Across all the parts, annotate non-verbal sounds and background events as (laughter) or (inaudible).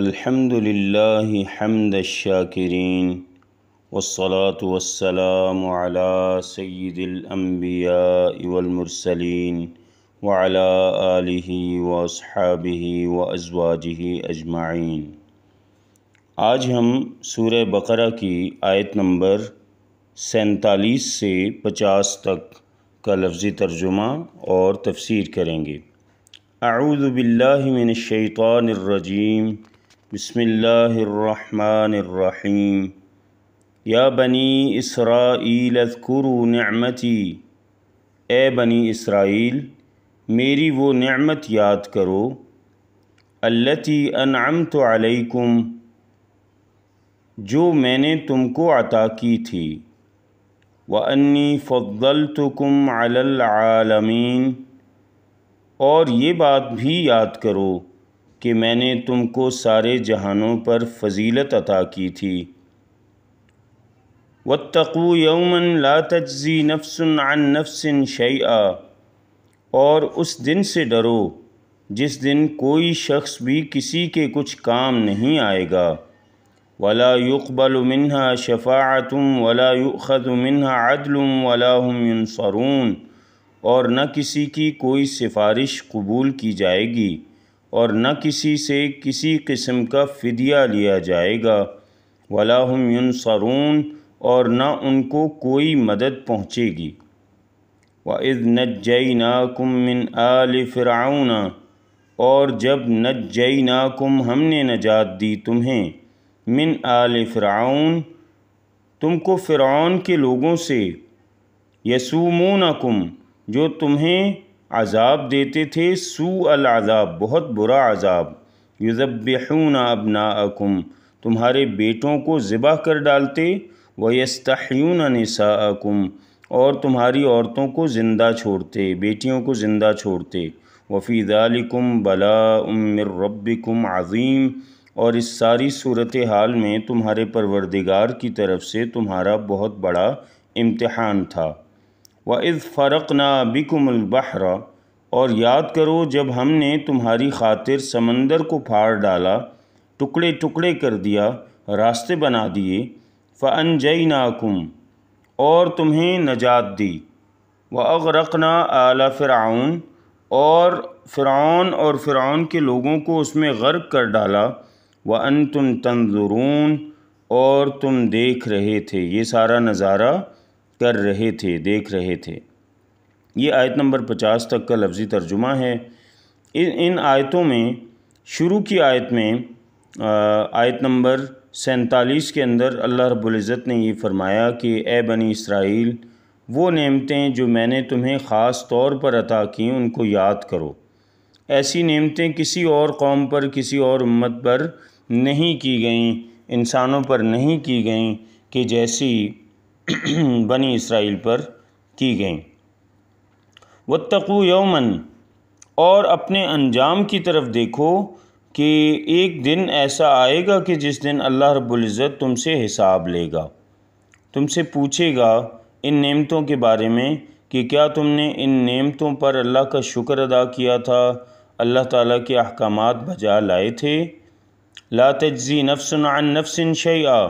الحمد للہ حمد الشاکرین والصلاة والسلام على سید الانبیاء والمرسلین وعلى آلہ واصحابہ وازواجہ اجمعین آج ہم سورہ بقرہ کی آیت نمبر سینتالیس سے پچاس تک کا لفظی ترجمہ اور تفسیر کریں گے اعوذ باللہ من الشیطان الرجیم بسم اللہ الرحمن الرحیم یا بنی اسرائیل اذکرو نعمتی اے بنی اسرائیل میری وہ نعمت یاد کرو اللتی انعمت علیکم جو میں نے تم کو عطا کی تھی وَأَنِّي فَضَّلْتُكُمْ عَلَى الْعَالَمِينَ اور یہ بات بھی یاد کرو کہ میں نے تم کو سارے جہانوں پر فضیلت عطا کی تھی وَاتَّقُوا يَوْمًا لَا تَجْزِي نَفْسٌ عَن نَفْسٍ شع اور اس دن سے ڈرو جس دن کوئی شخص بھی کسی کے کچھ کام نہیں آئے گا ولا يُقْبَلُ مِنْهَا شَفَاعَةٌ وَلَا يُؤْخَذُ مِنْهَا عَدْلٌ ولا هُمْ يُنصَرُونَ اور نہ کسی کی کوئی سفارش قبول کی جائے گی اور نہ کسی سے کسی قسم کا فدیہ لیا جائے گا ولاحم یون فرون اور نہ ان کو کوئی مدد پہنچے گی وَإِذْ نَجَّيْنَاكُمْ مِنْ آلِ فِرْعَوْنَا اور جب نجیناکم ہم نے نجات دی تمہیں من آل فرعون تم کو فرعون کے لوگوں سے یسومونکم جو تمہیں عذاب دیتے تھے سو العذاب بہت برا عذاب یذبحون ابناءکم تمہارے بیٹوں کو کر ڈالتے ویستحیون نساءکم اور تمہاری عورتوں کو زندہ چھوڑتے بیٹیوں کو زندہ چھوڑتے وفی ذالکم بلاء من ربکم عظیم اور اس ساری صورتحال میں تمہارے پروردگار کی طرف سے تمہارا بہت بڑا امتحان تھا و از فرق نہ بکم رہا اور یاد کرو جب ہم نے تمہاری خاطر سمندر کو پھاڑ ڈالا ٹکڑے ٹکڑے کر دیا راستے بنا دیے فن جئی ناکم اور تمہیں نجات دی و اغرق نہ اعلیٰ فرعون اور فرعون اور فرعون کے لوگوں کو اس میں غرق کر ڈالا و ان تم تنظرون اور تم دیکھ رہے تھے یہ سارا نظارہ کر رہے تھے دیکھ رہے تھے یہ آیت نمبر پچاس تک کا لفظی ترجمہ ہے ان آیتوں میں شروع کی آیت میں آیت نمبر سینتالیس کے اندر اللہ رب العزت نے یہ فرمایا کہ اے بنی اسرائیل وہ نعمتیں جو میں نے تمہیں خاص طور پر عطا کی ان کو یاد کرو ایسی نعمتیں کسی اور قوم پر کسی اور امت پر نہیں کی گئیں انسانوں پر نہیں کی گئیں کہ جیسی (clears throat) بنی اسرائیل پر کی گئیں و یومن اور اپنے انجام کی طرف دیکھو کہ ایک دن ایسا آئے گا کہ جس دن اللہ رب العزت تم سے حساب لے گا تم سے پوچھے گا ان نعمتوں کے بارے میں کہ کیا تم نے ان نعمتوں پر اللہ کا شکر ادا کیا تھا اللہ تعالیٰ کے احکامات بجا لائے تھے لا تجزی نفس عن نفس شیعہ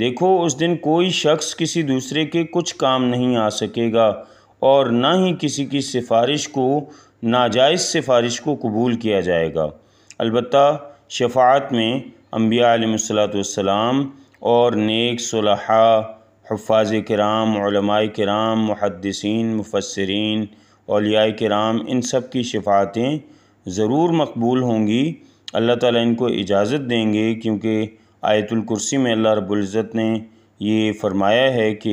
دیکھو اس دن کوئی شخص کسی دوسرے کے کچھ کام نہیں آ سکے گا اور نہ ہی کسی کی سفارش کو ناجائز سفارش کو قبول کیا جائے گا البتہ شفاعت میں انبیاء علیہ و صلاحت السلام اور نیک صلحاء حفاظ کرام علماء کرام محدثین مفسرین اولیاء کرام ان سب کی شفاعتیں ضرور مقبول ہوں گی اللہ تعالیٰ ان کو اجازت دیں گے کیونکہ آیت الکرسی میں اللہ رب العزت نے یہ فرمایا ہے کہ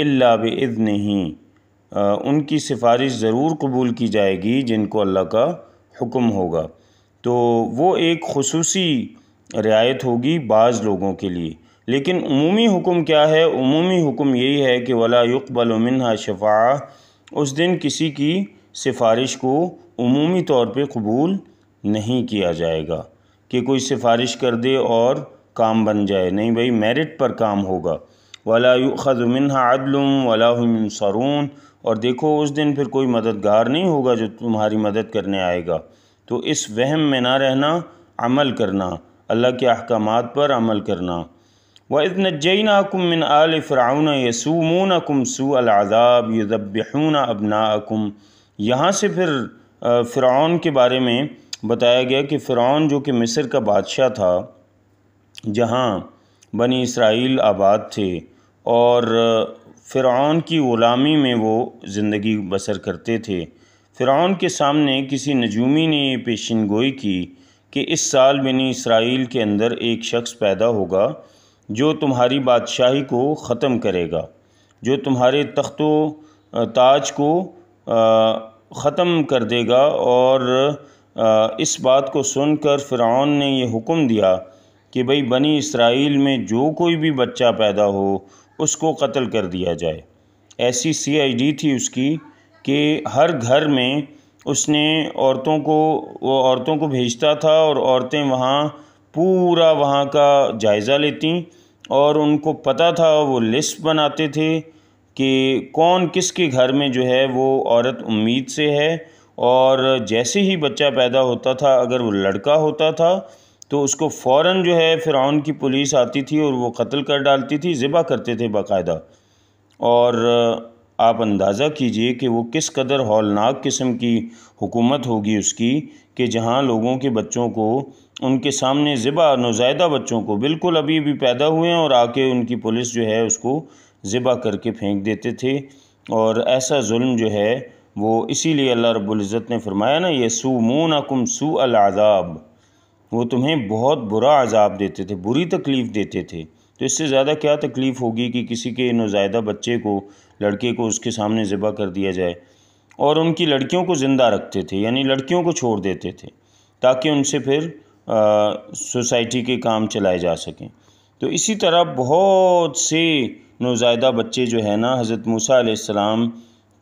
اللہ بد ہی ان کی سفارش ضرور قبول کی جائے گی جن کو اللہ کا حکم ہوگا تو وہ ایک خصوصی رعایت ہوگی بعض لوگوں کے لیے لیکن عمومی حکم کیا ہے عمومی حکم یہی ہے کہ يُقْبَلُ مِنْهَا شفا اس دن کسی کی سفارش کو عمومی طور پہ قبول نہیں کیا جائے گا کہ کوئی سفارش کر دے اور کام بن جائے نہیں بھئی میرٹ پر کام ہوگا عَدْلٌ وَلَا هُمْ يُنصَرُونَ اور دیکھو اس دن پھر کوئی مددگار نہیں ہوگا جو تمہاری مدد کرنے آئے گا تو اس وہم میں نہ رہنا عمل کرنا اللہ کے احکامات پر عمل کرنا وَإِذْ نَجَّيْنَاكُمْ مِنْ آلِ فِرْعَوْنَ يَسُومُونَكُمْ سُوءَ الْعَذَابِ يُذَبِّحُونَ أَبْنَاءَكُمْ یہاں سے پھر فرعون کے بارے میں بتایا گیا کہ فرعون جو کہ مصر کا بادشاہ تھا جہاں بنی اسرائیل آباد تھے اور فرعون کی غلامی میں وہ زندگی بسر کرتے تھے فرعون کے سامنے کسی نجومی نے یہ پیشن گوئی کی کہ اس سال بنی اسرائیل کے اندر ایک شخص پیدا ہوگا جو تمہاری بادشاہی کو ختم کرے گا جو تمہارے تخت و تاج کو ختم کر دے گا اور اس بات کو سن کر فرعون نے یہ حکم دیا کہ بھئی بنی اسرائیل میں جو کوئی بھی بچہ پیدا ہو اس کو قتل کر دیا جائے ایسی سی آئی ڈی تھی اس کی کہ ہر گھر میں اس نے عورتوں کو وہ عورتوں کو بھیجتا تھا اور عورتیں وہاں پورا وہاں کا جائزہ لیتیں اور ان کو پتہ تھا وہ لسٹ بناتے تھے کہ کون کس کے گھر میں جو ہے وہ عورت امید سے ہے اور جیسے ہی بچہ پیدا ہوتا تھا اگر وہ لڑکا ہوتا تھا تو اس کو فوراً جو ہے فرعون کی پولیس آتی تھی اور وہ قتل کر ڈالتی تھی ذبح کرتے تھے باقاعدہ اور آپ اندازہ کیجئے کہ وہ کس قدر ہولناک قسم کی حکومت ہوگی اس کی کہ جہاں لوگوں کے بچوں کو ان کے سامنے ذبح نوزائیدہ بچوں کو بالکل ابھی بھی پیدا ہوئے ہیں اور آ کے ان کی پولیس جو ہے اس کو ذبح کر کے پھینک دیتے تھے اور ایسا ظلم جو ہے وہ اسی لیے اللہ رب العزت نے فرمایا نا یہ سو مون سو وہ تمہیں بہت برا عذاب دیتے تھے بری تکلیف دیتے تھے تو اس سے زیادہ کیا تکلیف ہوگی کہ کسی کے نوزائیدہ بچے کو لڑکے کو اس کے سامنے ذبح کر دیا جائے اور ان کی لڑکیوں کو زندہ رکھتے تھے یعنی لڑکیوں کو چھوڑ دیتے تھے تاکہ ان سے پھر سوسائٹی کے کام چلائے جا سکیں تو اسی طرح بہت سے نوزائیدہ بچے جو ہے نا حضرت موسیٰ علیہ السلام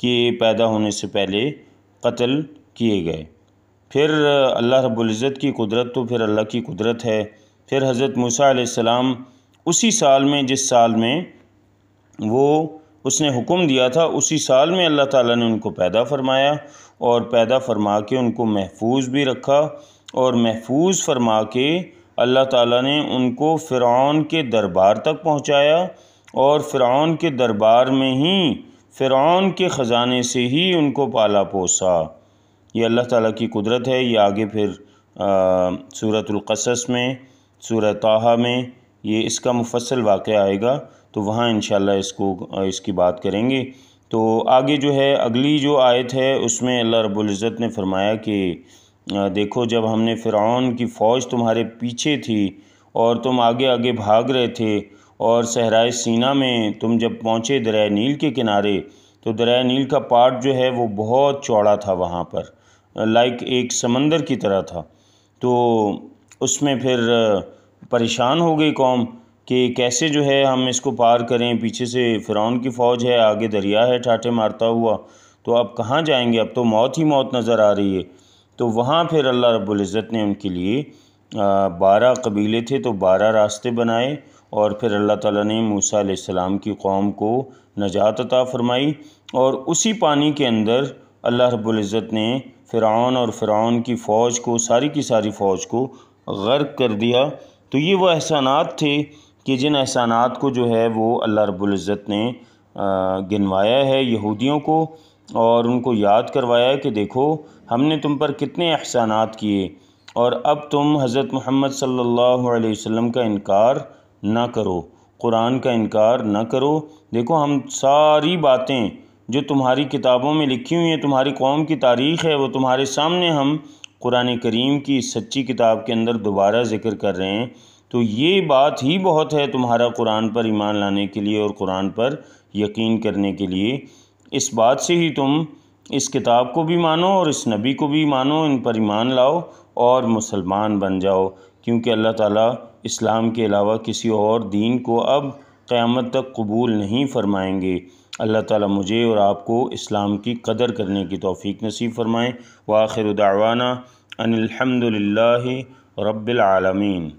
کے پیدا ہونے سے پہلے قتل کیے گئے پھر اللہ رب العزت کی قدرت تو پھر اللہ کی قدرت ہے پھر حضرت موسیٰ علیہ السلام اسی سال میں جس سال میں وہ اس نے حکم دیا تھا اسی سال میں اللہ تعالیٰ نے ان کو پیدا فرمایا اور پیدا فرما کے ان کو محفوظ بھی رکھا اور محفوظ فرما کے اللہ تعالیٰ نے ان کو فرعون کے دربار تک پہنچایا اور فرعون کے دربار میں ہی فرعون کے خزانے سے ہی ان کو پالا پوسا یہ اللہ تعالیٰ کی قدرت ہے یہ آگے پھر صورت القصص میں طاہا میں یہ اس کا مفصل واقعہ آئے گا تو وہاں انشاءاللہ اس کو اس کی بات کریں گے تو آگے جو ہے اگلی جو آیت ہے اس میں اللہ رب العزت نے فرمایا کہ دیکھو جب ہم نے فرعون کی فوج تمہارے پیچھے تھی اور تم آگے آگے بھاگ رہے تھے اور صحرائے سینا میں تم جب پہنچے دریا نیل کے کنارے تو دریا نیل کا پارٹ جو ہے وہ بہت چوڑا تھا وہاں پر لائک ایک سمندر کی طرح تھا تو اس میں پھر پریشان ہو گئی قوم کہ کیسے جو ہے ہم اس کو پار کریں پیچھے سے فرعون کی فوج ہے آگے دریا ہے ٹھاٹے مارتا ہوا تو اب کہاں جائیں گے اب تو موت ہی موت نظر آ رہی ہے تو وہاں پھر اللہ رب العزت نے ان کے لیے بارہ قبیلے تھے تو بارہ راستے بنائے اور پھر اللہ تعالیٰ نے موسیٰ علیہ السلام کی قوم کو نجات عطا فرمائی اور اسی پانی کے اندر اللہ رب العزت نے فرعون اور فرعون کی فوج کو ساری کی ساری فوج کو غرق کر دیا تو یہ وہ احسانات تھے کہ جن احسانات کو جو ہے وہ اللہ رب العزت نے گنوایا ہے یہودیوں کو اور ان کو یاد کروایا ہے کہ دیکھو ہم نے تم پر کتنے احسانات کیے اور اب تم حضرت محمد صلی اللہ علیہ وسلم کا انکار نہ کرو قرآن کا انکار نہ کرو دیکھو ہم ساری باتیں جو تمہاری کتابوں میں لکھی ہوئی ہیں تمہاری قوم کی تاریخ ہے وہ تمہارے سامنے ہم قرآن کریم کی سچی کتاب کے اندر دوبارہ ذکر کر رہے ہیں تو یہ بات ہی بہت ہے تمہارا قرآن پر ایمان لانے کے لیے اور قرآن پر یقین کرنے کے لیے اس بات سے ہی تم اس کتاب کو بھی مانو اور اس نبی کو بھی مانو ان پر ایمان لاؤ اور مسلمان بن جاؤ کیونکہ اللہ تعالیٰ اسلام کے علاوہ کسی اور دین کو اب قیامت تک قبول نہیں فرمائیں گے اللہ تعالی مجھے اور آپ کو اسلام کی قدر کرنے کی توفیق نصیب فرمائیں وآخر دعوانا ان الحمد للہ رب العالمین